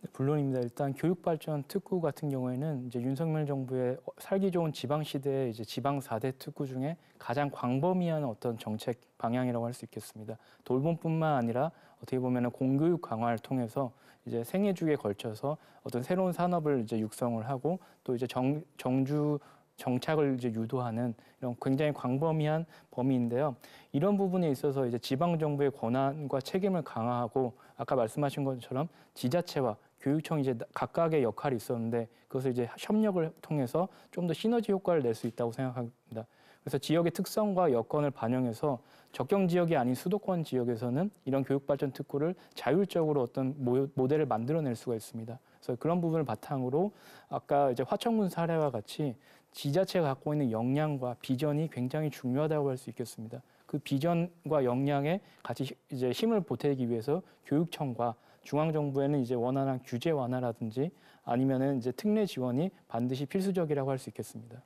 네, 물론입니다. 일단 교육 발전 특구 같은 경우에는 이제 윤석열 정부의 살기 좋은 지방 시대의 이제 지방 4대 특구 중에 가장 광범위한 어떤 정책 방향이라고 할 수 있겠습니다. 돌봄뿐만 아니라 어떻게 보면 공교육 강화를 통해서 이제 생애 주에 걸쳐서 어떤 새로운 산업을 이제 육성을 하고 또 이제 정, 정주 정착을 이제 유도하는 이런 굉장히 광범위한 범위인데요. 이런 부분에 있어서 이제 지방 정부의 권한과 책임을 강화하고 아까 말씀하신 것처럼 지자체와 교육청 이제 각각의 역할이 있었는데 그것을 이제 협력을 통해서 좀 더 시너지 효과를 낼 수 있다고 생각합니다. 그래서 지역의 특성과 여건을 반영해서 적경 지역이 아닌 수도권 지역에서는 이런 교육 발전 특구를 자율적으로 어떤 모델을 만들어낼 수가 있습니다. 그래서 그런 부분을 바탕으로 아까 이제 화천군 사례와 같이 지자체가 갖고 있는 역량과 비전이 굉장히 중요하다고 할 수 있겠습니다. 그 비전과 역량에 같이 이제 힘을 보태기 위해서 교육청과 중앙정부에는 이제 원활한 규제 완화라든지 아니면은 이제 특례 지원이 반드시 필수적이라고 할 수 있겠습니다.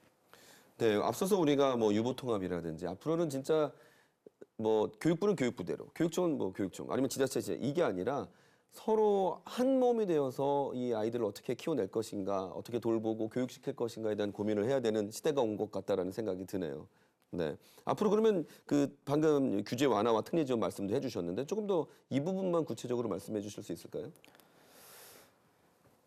네, 앞서서 우리가 뭐 유보통합이라든지 앞으로는 진짜 뭐 교육부는 교육부대로, 교육청은 뭐 교육청, 아니면 지자체 이게 아니라 서로 한 몸이 되어서 이 아이들을 어떻게 키워낼 것인가, 어떻게 돌보고 교육시킬 것인가에 대한 고민을 해야 되는 시대가 온 것 같다라는 생각이 드네요. 네. 앞으로 그러면 그 방금 규제 완화와 특례 지원 말씀도 해주셨는데 조금 더 이 부분만 구체적으로 말씀해 주실 수 있을까요?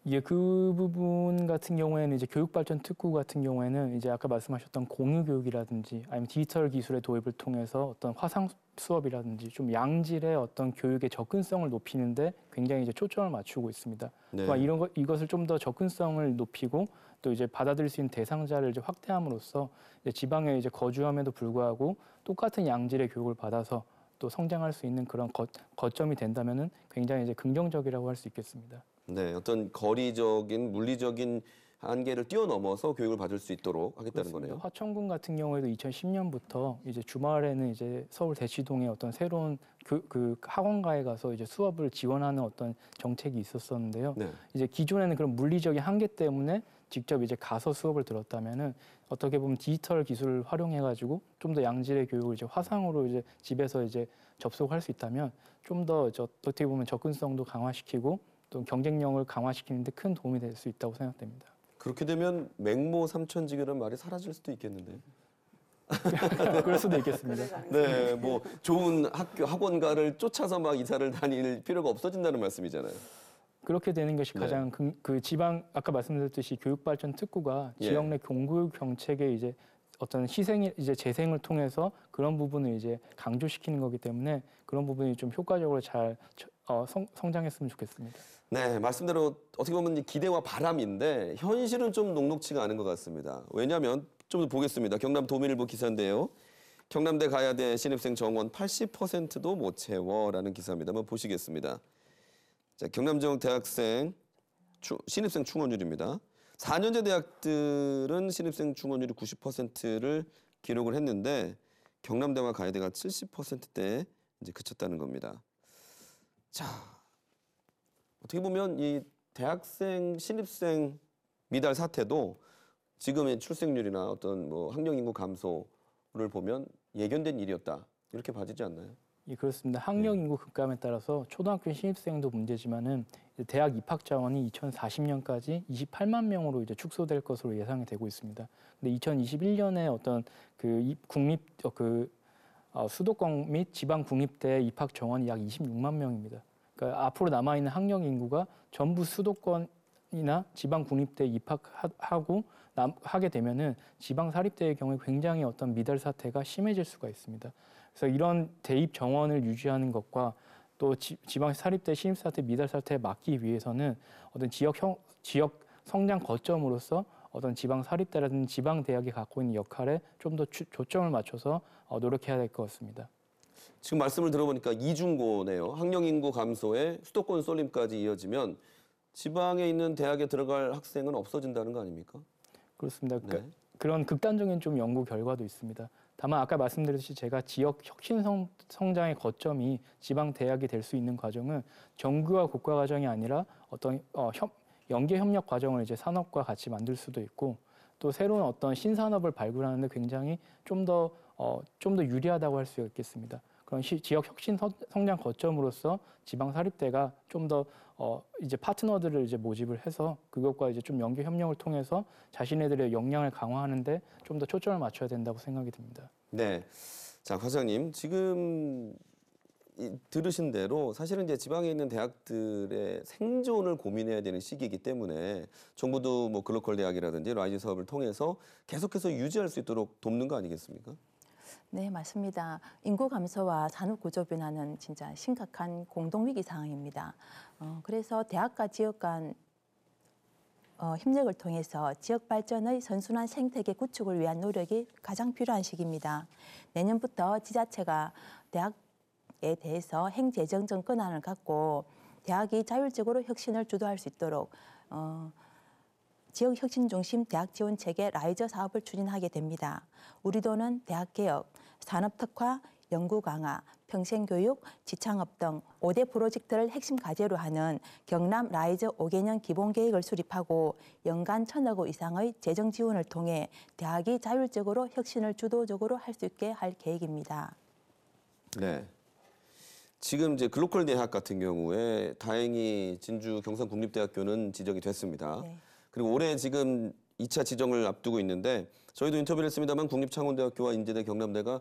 이게 그 부분 같은 경우에는 이제 교육발전 특구 같은 경우에는 이제 아까 말씀하셨던 공유 교육이라든지 아니면 디지털 기술의 도입을 통해서 어떤 화상 수업이라든지 좀 양질의 어떤 교육의 접근성을 높이는데 굉장히 이제 초점을 맞추고 있습니다. 네. 그러니까 이런 것 이것을 좀 더 접근성을 높이고 또 이제 받아들일 수 있는 대상자를 이제 확대함으로써 이제 지방에 이제 거주함에도 불구하고 똑같은 양질의 교육을 받아서 또 성장할 수 있는 그런 거, 거점이 된다면은 굉장히 이제 긍정적이라고 할 수 있겠습니다. 네, 어떤 거리적인 물리적인 한계를 뛰어넘어서 교육을 받을 수 있도록 하겠다는 그렇습니다. 거네요. 화천군 같은 경우에도 2010년부터 이제 주말에는 이제 서울 대치동에 어떤 새로운 교, 그, 그 학원가에 가서 이제 수업을 지원하는 어떤 정책이 있었었는데요. 네. 이제 기존에는 그런 물리적인 한계 때문에 직접 이제 가서 수업을 들었다면은 어떻게 보면 디지털 기술을 활용해 가지고 좀 더 양질의 교육을 이제 화상으로 이제 집에서 이제 접속할 수 있다면 좀 더 어떻게 보면 접근성도 강화시키고 또 경쟁력을 강화시키는 데 큰 도움이 될 수 있다고 생각됩니다. 그렇게 되면 맹모 삼천지기라는 말이 사라질 수도 있겠는데 [LAUGHS] 그럴 수도 있겠습니다. 네, 뭐 좋은 학교 학원가를 쫓아서 막 이사를 다닐 필요가 없어진다는 말씀이잖아요. 그렇게 되는 것이 네. 가장 네. 그, 그, 지방 아까 말씀드렸듯이 교육발전 특구가 예. 지역 내 공교육 정책에 이제 어떤 희생이 이제 재생을 통해서 그런 부분을 이제 강조시키는 거기 때문에 그런 부분이 좀 효과적으로 잘 처, 어, 성, 성장했으면 좋겠습니다. 네, 말씀대로 어떻게 보면 기대와 바람인데 현실은 좀 녹록치가 않은 것 같습니다. 왜냐하면 좀 보겠습니다. 경남 도민일보 기사인데요. 경남대 가야대 신입생 정원 80%도 못 채워라는 기사입니다. 한번 보시겠습니다. 자, 경남지역 대학생 추, 신입생 충원율입니다. 4년제 대학들은 신입생 충원율이 90%를 기록을 했는데 경남대와 가야대가 70%대에 이제 그쳤다는 겁니다. 자, 어떻게 보면 이 대학생 신입생 미달 사태도 지금의 출생률이나 어떤 뭐 학령 인구 감소를 보면 예견된 일이었다 이렇게 봐지지 않나요? 예, 그렇습니다. 학령 네. 인구 급감에 따라서 초등학교 신입생도 문제지만은 대학 입학 자원이 2040년까지 28만 명으로 이제 축소될 것으로 예상이 되고 있습니다. 근데 2021년에 어떤 그 국립 어, 그 어, 수도권 및 지방 국립대 입학 정원이 약 26만 명입니다. 그러니까 앞으로 남아 있는 학령 인구가 전부 수도권이나 지방 국립대 입학하고 남, 하게 되면은 지방 사립대의 경우에 굉장히 어떤 미달 사태가 심해질 수가 있습니다. 그래서 이런 대입 정원을 유지하는 것과 또 지, 방 사립대 신입 사태 미달 사태에 막기 위해서는 어떤 지역 형, 지역 성장 거점으로서 어떤 지방 사립대라든지 지방 대학이 갖고 있는 역할에 좀 더 초점을 맞춰서 어, 노력해야 될 것 같습니다. 지금 말씀을 들어보니까 이중고네요. 학령 인구 감소에 수도권 쏠림까지 이어지면 지방에 있는 대학에 들어갈 학생은 없어진다는 거 아닙니까? 그렇습니다. 그, 네. 그, 런 극단적인 좀 연구 결과도 있습니다. 다만 아까 말씀드렸듯이 제가 지역 혁신 성, 장의 거점이 지방 대학이 될 수 있는 과정은 정규화 국가 과정이 아니라 어떤 어, 협, 연계 협력 과정을 이제 산업과 같이 만들 수도 있고 또 새로운 어떤 신산업을 발굴하는데 굉장히 좀 더 어, 좀 더 유리하다고 할 수 있겠습니다. 그런 시, 지역 혁신 성장 거점으로서 지방 사립대가 좀 더 어, 이제 파트너들을 이제 모집을 해서 그것과 이제 좀 연계 협력을 통해서 자신들의 역량을 강화하는데 좀 더 초점을 맞춰야 된다고 생각이 듭니다. 네. 자, 과장님, 지금 들으신 대로 사실은 이제 지방에 있는 대학들의 생존을 고민해야 되는 시기이기 때문에 정부도 뭐 글로컬 대학이라든지 라이즈 사업을 통해서 계속해서 유지할 수 있도록 돕는 거 아니겠습니까? 네, 맞습니다. 인구 감소와 산업 구조 변화는 진짜 심각한 공동 위기 상황입니다. 어, 그래서 대학과 지역 간 어, 협력을 통해서 지역 발전의 선순환 생태계 구축을 위한 노력이 가장 필요한 시기입니다. 내년부터 지자체가 대학 대학에 대해서 행재정 적권한을 갖고 대학이 자율적으로 혁신을 주도할 수 있도록 어, 지역 혁신 중심 대학 지원 체계 라이저 사업을 추진하게 됩니다. 우리도는 대학 개혁, 산업 특화, 연구 강화, 평생 교육, 지창업 등 5대 프로젝트를 핵심 과제로 하는 경남 라이저 5개년 기본 계획을 수립하고 연간 천억 원 이상의 재정 지원을 통해 대학이 자율적으로 혁신을 주도적으로 할 수 있게 할 계획입니다. 네. 지금 이제 글로컬 대학 같은 경우에 다행히 진주 경상 국립대학교는 지정이 됐습니다. 네. 그리고 올해 지금 2차 지정을 앞두고 있는데 저희도 인터뷰를 했습니다만 국립창원대학교와 인제대 경남대가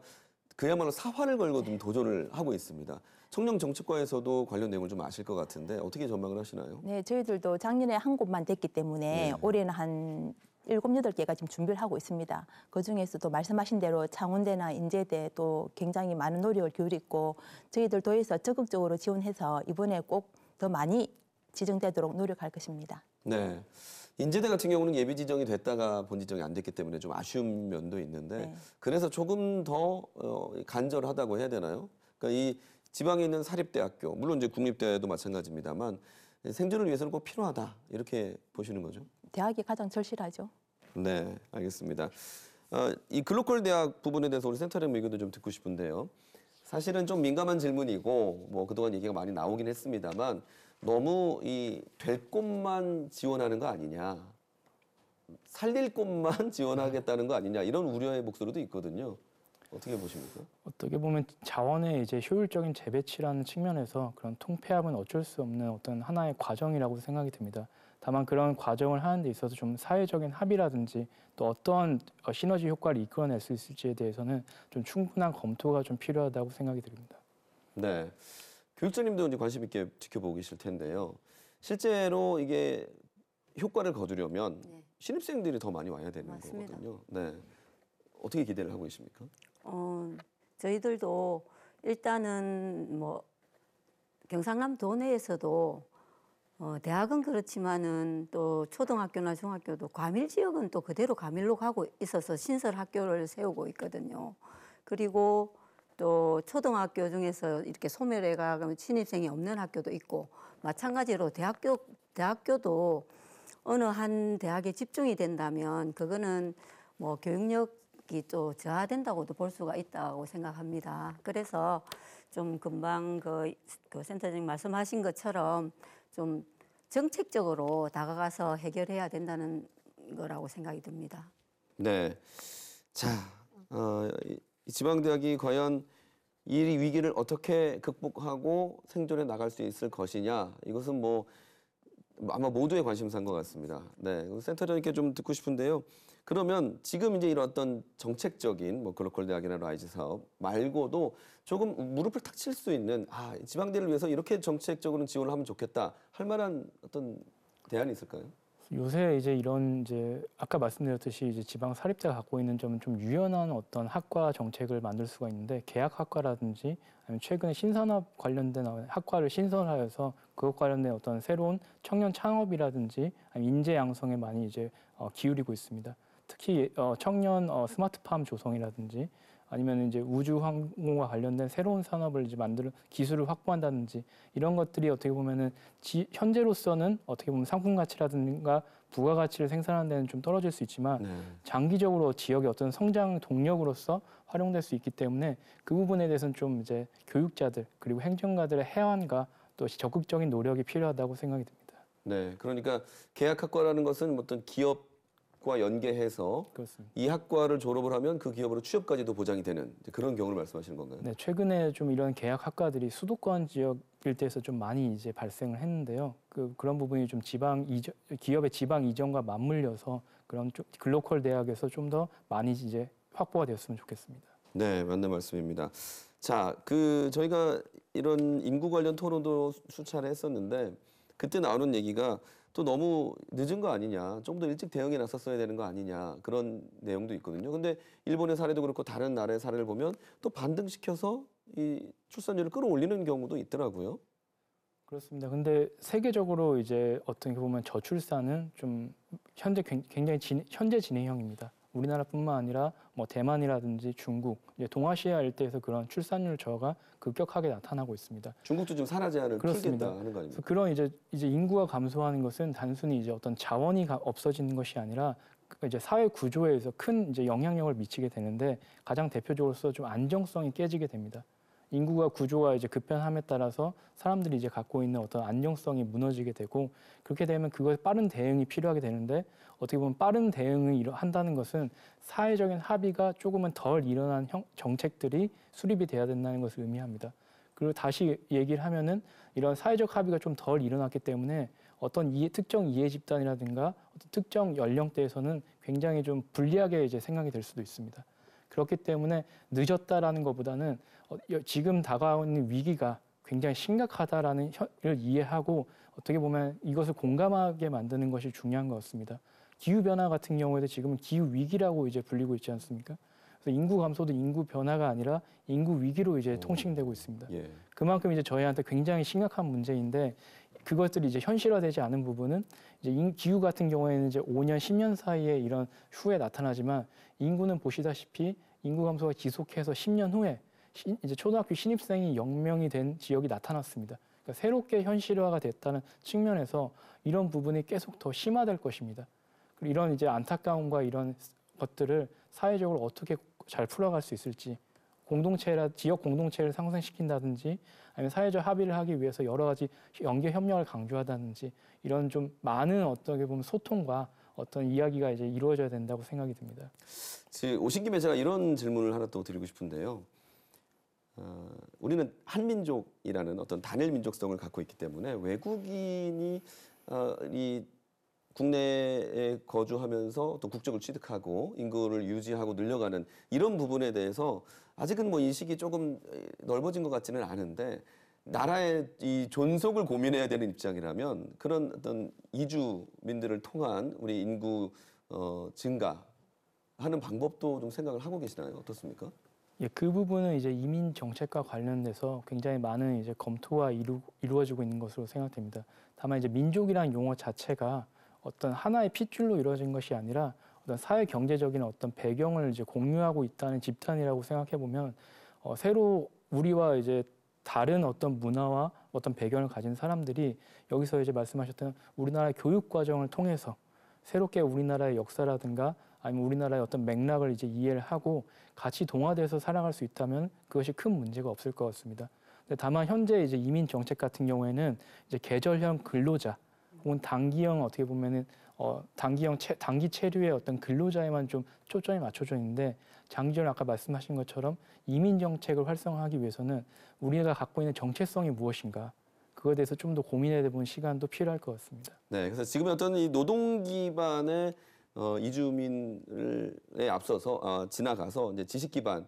그야말로 사활을 걸고 좀 네. 도전을 하고 있습니다. 청년 정책과에서도 관련 내용을 좀 아실 것 같은데 어떻게 전망을 하시나요? 네, 저희들도 작년에 한 곳만 됐기 때문에 네. 올해는 한 일곱 여덟 개가 지금 준비를 하고 있습니다. 그 중에서도 말씀하신 대로 창원대나 인제대 또 굉장히 많은 노력을 기울이고 저희들 도에서 적극적으로 지원해서 이번에 꼭 더 많이 지정되도록 노력할 것입니다. 네. 인제대 같은 경우는 예비 지정이 됐다가 본 지정이 안 됐기 때문에 좀 아쉬운 면도 있는데 네. 그래서 조금 더 어, 간절하다고 해야 되나요? 그러니까 이 지방에 있는 사립대학교 물론 이제 국립대도 마찬가지입니다만 생존을 위해서는 꼭 필요하다 이렇게 보시는 거죠? 대학이 가장 절실하죠. 네, 알겠습니다. 어, 이 글로컬 대학 부분에 대해서 우리 센터장 님 의견도 좀 듣고 싶은데요. 사실은 좀 민감한 질문이고 뭐 그동안 얘기가 많이 나오긴 했습니다만 너무 이 될곳만 지원하는 거 아니냐. 살릴 곳만 [LAUGHS] 지원하겠다는 거 아니냐 이런 우려의 목소리도 있거든요. 어떻게 보십니까? 어떻게 보면 자원의 이제 효율적인 재배치라는 측면에서 그런 통폐합은 어쩔 수 없는 어떤 하나의 과정이라고 생각이 듭니다. 다만 그런 과정을 하는 데 있어서 좀 사회적인 합의라든지 또어떤 어, 시너지 효과를 이끌어낼 수 있을지에 대해서는 좀 충분한 검토가 좀 필요하다고 생각이 듭니다. 네. 교육자님도 이제 관심 있게 지켜보고 계실 텐데요. 실제로 이게 효과를 거두려면 네. 신입생들이 더 많이 와야 되는 맞습니다. 거거든요. 네. 어떻게 기대를 하고 계십니까? 어, 저희들도 일단은 뭐 경상남 도내에서도 어, 대학은 그렇지만은 또 초등학교나 중학교도 과밀 지역은 또 그대로 과밀로 가고 있어서 신설 학교를 세우고 있거든요. 그리고 또 초등학교 중에서 이렇게 소멸해가 그면 신입생이 없는 학교도 있고 마찬가지로 대학교 대학교도 어느 한 대학에 집중이 된다면 그거는 뭐 교육력이 또 저하된다고도 볼 수가 있다고 생각합니다. 그래서 좀 금방 그, 그 센터장님 말씀하신 것처럼 좀 정책적으로 다가가서 해결해야 된다는 거라고 생각이 듭니다. 네. 자, 어, 지방대학이 과연 이 위기를 어떻게 극복하고 생존해 나갈 수 있을 것이냐 이것은 뭐 아마 모두의 관심사인 것 같습니다. 네, 센터장님께 좀 듣고 싶은데요. 그러면 지금 이제 이런 어떤 정책적인 뭐 글로컬 대학이나 라이즈 사업 말고도 조금 무릎을 탁 칠 수 있는 아 지방대를 위해서 이렇게 정책적으로 지원을 하면 좋겠다 할 만한 어떤 대안이 있을까요? 요새 이제 이런 이제 아까 말씀드렸듯이 이제 지방 사립대가 갖고 있는 좀좀 유연한 어떤 학과 정책을 만들 수가 있는데 계약 학과라든지 아니면 최근에 신산업 관련된 학과를 신설하여서 그것 관련된 어떤 새로운 청년 창업이라든지 아니면 인재 양성에 많이 이제 어, 기울이고 있습니다. 특히 어, 청년 어, 스마트팜 조성이라든지 아니면 이제 우주 항공과 관련된 새로운 산업을 이제 만들는 기술을 확보한다든지 이런 것들이 어떻게 보면은 지, 현재로서는 어떻게 보면 상품 가치라든가 부가 가치를 생산하는 데는 좀 떨어질 수 있지만 네. 장기적으로 지역의 어떤 성장 동력으로서 활용될 수 있기 때문에 그 부분에 대해서는 좀 이제 교육자들 그리고 행정가들의 해안과 또 적극적인 노력이 필요하다고 생각이 듭니다. 네, 그러니까 계약학과라는 것은 어떤 기업 과 연계해서 그렇습니다. 이 학과를 졸업을 하면 그 기업으로 취업까지도 보장이 되는 그런 경우를 말씀하시는 건가요? 네, 최근에 좀 이런 계약 학과들이 수도권 지역 일대에서 좀 많이 이제 발생을 했는데요. 그 그런 부분이 좀 지방 이전 기업의 지방 이전과 맞물려서 그런 좀 글로컬 대학에서 좀 더 많이 이제 확보가 되었으면 좋겠습니다. 네, 맞는 말씀입니다. 자, 그 저희가 이런 인구 관련 토론도 수차례 했었는데 그때 나오는 얘기가 또 너무 늦은 거 아니냐, 좀 더 일찍 대응에 나섰어야 되는 거 아니냐 그런 내용도 있거든요. 근데 일본의 사례도 그렇고 다른 나라의 사례를 보면 또 반등시켜서 이 출산율을 끌어올리는 경우도 있더라고요. 그렇습니다. 근데 세계적으로 이제 어떻게 보면 저출산은 좀 현재 굉장히 진, 현재 진행형입니다. 우리나라뿐만 아니라 뭐 대만이라든지 중국, 동아시아 일대에서 그런 출산율 저하가 급격하게 나타나고 있습니다. 중국도 좀 산화 제한을 그렇습니다. 풀겠다 하는 거아니 그런 이제 이제 인구가 감소하는 것은 단순히 이제 어떤 자원이 없어지는 것이 아니라 그 이제 사회 구조에서 큰 이제 영향력을 미치게 되는데 가장 대표적으로서 좀 안정성이 깨지게 됩니다. 인구가 구조가 이제 급변함에 따라서 사람들이 이제 갖고 있는 어떤 안정성이 무너지게 되고 그렇게 되면 그것에 빠른 대응이 필요하게 되는데 어떻게 보면 빠른 대응을 한다는 것은 사회적인 합의가 조금은 덜 일어난 형, 정책들이 수립이 돼야 된다는 것을 의미합니다. 그리고 다시 얘기를 하면은 이런 사회적 합의가 좀 덜 일어났기 때문에 어떤 이해, 특정 이해 집단이라든가 어떤 특정 연령대에서는 굉장히 좀 불리하게 이제 생각이 될 수도 있습니다. 그렇기 때문에 늦었다라는 것보다는 어, 지금 다가오는 위기가 굉장히 심각하다라는 를 이해하고 어떻게 보면 이것을 공감하게 만드는 것이 중요한 것 같습니다. 기후 변화 같은 경우에도 지금은 기후 위기라고 이제 불리고 있지 않습니까? 그래서 인구 감소도 인구 변화가 아니라 인구 위기로 이제 통칭되고 있습니다. 예. 그만큼 이제 저희한테 굉장히 심각한 문제인데 그것들이 이제 현실화되지 않은 부분은 이제 기후 같은 경우에는 이제 5년, 10년 사이에 이런 후에 나타나지만 인구는 보시다시피 인구 감소가 지속해서 10년 후에 시, 이제 초등학교 신입생이 0명이 된 지역이 나타났습니다. 그러니까 새롭게 현실화가 됐다는 측면에서 이런 부분이 계속 더 심화될 것입니다. 그리고 이런 이제 안타까움과 이런 것들을 사회적으로 어떻게 잘 풀어갈 수 있을지 공동체라 지역 공동체를 상생시킨다든지 아니면 사회적 합의를 하기 위해서 여러 가지 연계 협력을 강조하다든지 이런 좀 많은 어떻게 보면 소통과 어떤 이야기가 이제 이루어져야 된다고 생각이 듭니다. 오신 김에 제가 이런 질문을 하나 또 드리고 싶은데요. 어, 우리는 한민족이라는 어떤 단일 민족성을 갖고 있기 때문에 외국인이 어, 이 국내에 거주하면서 또 국적을 취득하고 인구를 유지하고 늘려가는 이런 부분에 대해서 아직은 뭐 인식이 조금 넓어진 것 같지는 않은데 나라의 이 존속을 고민해야 되는 입장이라면 그런 어떤 이주민들을 통한 우리 인구 어, 증가하는 방법도 좀 생각을 하고 계시나요? 어떻습니까? 예, 그 부분은 이제 이민 정책과 관련돼서 굉장히 많은 이제 검토가 이루, 이루어지고 있는 것으로 생각됩니다. 다만 이제 민족이란 용어 자체가 어떤 하나의 핏줄로 이루어진 것이 아니라 그러니까 사회 경제적인 어떤 배경을 이제 공유하고 있다는 집단이라고 생각해 보면 어, 새로 우리와 이제 다른 어떤 문화와 어떤 배경을 가진 사람들이 여기서 이제 말씀하셨던 우리나라 교육 과정을 통해서 새롭게 우리나라의 역사라든가 아니면 우리나라의 어떤 맥락을 이제 이해를 하고 같이 동화돼서 살아갈 수 있다면 그것이 큰 문제가 없을 것 같습니다. 다만 현재 이제 이민 정책 같은 경우에는 이제 계절형 근로자 혹은 단기형 어떻게 보면은 어, 단기형 체, 단기 체류의 어떤 근로자에만 좀 초점이 맞춰져 있는데 장기적으로 아까 말씀하신 것처럼 이민 정책을 활성화하기 위해서는 우리가 갖고 있는 정체성이 무엇인가 그거에 대해서 좀 더 고민해보는 시간도 필요할 것 같습니다. 네, 그래서 지금 어떤 이 노동 기반의 어, 이주민에 앞서서 어, 지나가서 이제 지식 기반의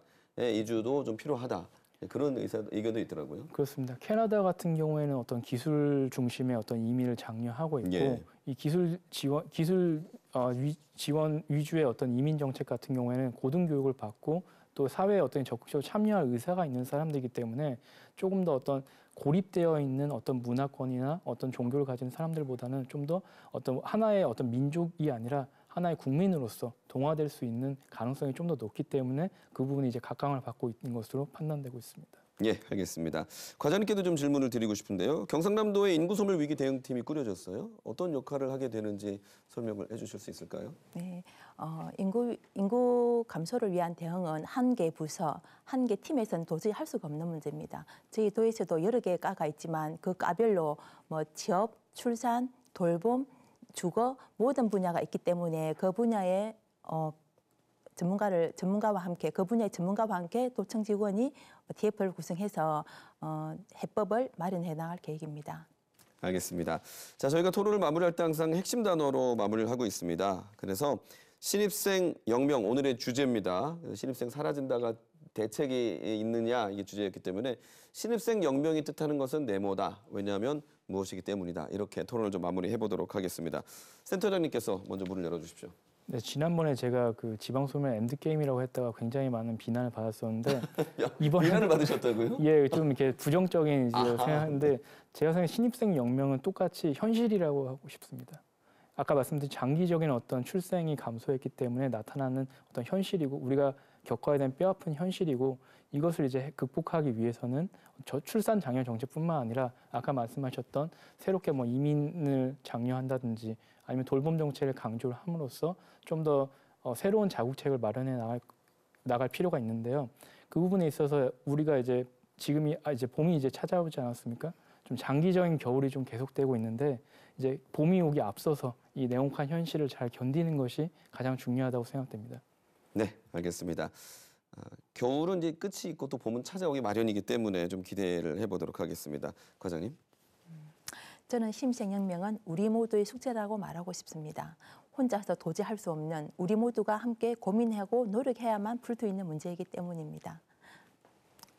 이주도 좀 필요하다. 네, 그런 의사 의견도 있더라고요. 그렇습니다. 캐나다 같은 경우에는 어떤 기술 중심의 어떤 이민을 장려하고 있고 예. 이 기술 지원 기술 어, 위, 지원 위주의 어떤 이민 정책 같은 경우에는 고등 교육을 받고 또 사회에 어떤 적극적으로 참여할 의사가 있는 사람들이기 때문에 조금 더 어떤 고립되어 있는 어떤 문화권이나 어떤 종교를 가진 사람들보다는 좀 더 어떤 하나의 어떤 민족이 아니라 하나의 국민으로서 동화될 수 있는 가능성이 좀 더 높기 때문에 그 부분이 이제 각광을 받고 있는 것으로 판단되고 있습니다. 예, 알겠습니다. 과장님께도 좀 질문을 드리고 싶은데요. 경상남도의 인구소멸 위기 대응팀이 꾸려졌어요. 어떤 역할을 하게 되는지 설명을 해주실 수 있을까요? 네, 어, 인구 인구 감소를 위한 대응은 한 개 부서, 한 개 팀에서는 도저히 할 수가 없는 문제입니다. 저희 도에서도 여러 개의 가 있지만 그 과별로 뭐 지역, 출산, 돌봄 주거 모든 분야가 있기 때문에 그분야의 어, 전문가를 전문가와 함께 그 분야의 전문가와 함께 도청 직원이 DF를 구성해서 어, 해법을 마련해 나갈 계획입니다. 알겠습니다. 자, 저희가 토론을 마무리할 때 항상 핵심 단어로 마무리를 하고 있습니다. 그래서 신입생 영명 오늘의 주제입니다. 신입생 사라진다가 대책이 있느냐 이게 주제였기 때문에 신입생 영명이 뜻하는 것은 네모다. 왜냐하면 무엇이기 때문이다. 이렇게 토론을 좀 마무리해 보도록 하겠습니다. 센터장님께서 먼저 문을 열어 주십시오. 네, 지난번에 제가 그 지방 소멸 엔드 게임이라고 했다가 굉장히 많은 비난을 받았었는데 [LAUGHS] 이번 비난을 받으셨다고요? [LAUGHS] 예, 좀 이렇게 부정적인 이제 생각하는데 제가 생각하 신입생 영명은 똑같이 현실이라고 하고 싶습니다. 아까 말씀드린 장기적인 어떤 출생이 감소했기 때문에 나타나는 어떤 현실이고 우리가 겪어야 되는 뼈아픈 현실이고 이것을 이제 극복하기 위해서는 저출산 장려 정책뿐만 아니라 아까 말씀하셨던 새롭게 뭐 이민을 장려한다든지 아니면 돌봄 정책을 강조를 함으로써 좀더 어, 새로운 자국책을 마련해 나갈, 나갈 필요가 있는데요. 그 부분에 있어서 우리가 이제 지금이 아 이제 봄이 이제 찾아오지 않았습니까? 좀 장기적인 겨울이 좀 계속되고 있는데 이제 봄이 오기 앞서서 이 냉혹한 현실을 잘 견디는 것이 가장 중요하다고 생각됩니다. 네, 알겠습니다. 아, 겨울은 이제 끝이 있고 또 봄은 찾아오기 마련이기 때문에 좀 기대를 해보도록 하겠습니다. 과장님. 저는 심생혁명은 우리 모두의 숙제라고 말하고 싶습니다. 혼자서 도저할수 없는 우리 모두가 함께 고민하고 노력해야만 풀수 있는 문제이기 때문입니다.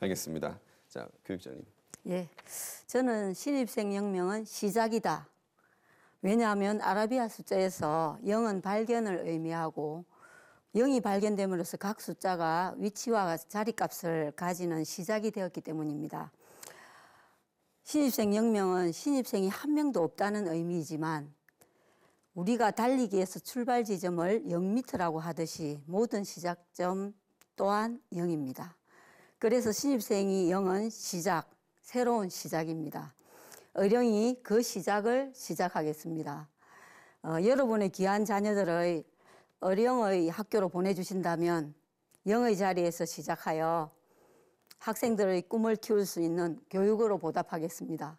알겠습니다. 자, 교육자님. 예, 저는 신입생 혁명은 시작이다. 왜냐하면 아라비아 숫자에서 영은 발견을 의미하고 영이 발견됨으로써 각 숫자가 위치와 자리값을 가지는 시작이 되었기 때문입니다. 신입생 영명은 신입생이 한 명도 없다는 의미이지만 우리가 달리기에서 출발 지점을 0m라고 하듯이 모든 시작점 또한 0입니다. 그래서 신입생이 0은 시작, 새로운 시작입니다. 어령이 그 시작을 시작하겠습니다. 어, 여러분의 귀한 자녀들의 어령의 학교로 보내주신다면 영의 자리에서 시작하여 학생들의 꿈을 키울 수 있는 교육으로 보답하겠습니다.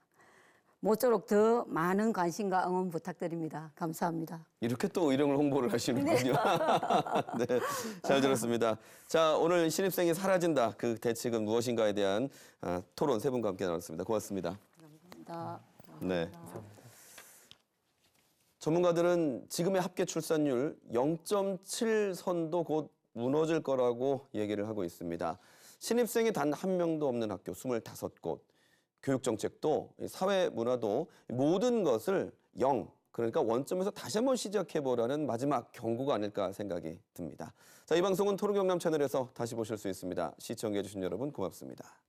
모쪼록 더 많은 관심과 응원 부탁드립니다. 감사합니다. 이렇게 또 의령을 홍보를 하시는군요. 네. [LAUGHS] 네 잘 들었습니다. 자, 오늘 신입생이 사라진다. 그 대책은 무엇인가에 대한 아, 토론 세 분과 함께 나눴습니다. 고맙습니다. 감사합니다. 네. 감사합니다. 전문가들은 지금의 합계 출산율 0.7선도 곧 무너질 거라고 얘기를 하고 있습니다. 신입생이 단 한 명도 없는 학교 25곳, 교육 정책도 사회 문화도 모든 것을 0 그러니까 원점에서 다시 한번 시작해 보라는 마지막 경고가 아닐까 생각이 듭니다. 자, 이 방송은 토론 경남 채널에서 다시 보실 수 있습니다. 시청해 주신 여러분 고맙습니다.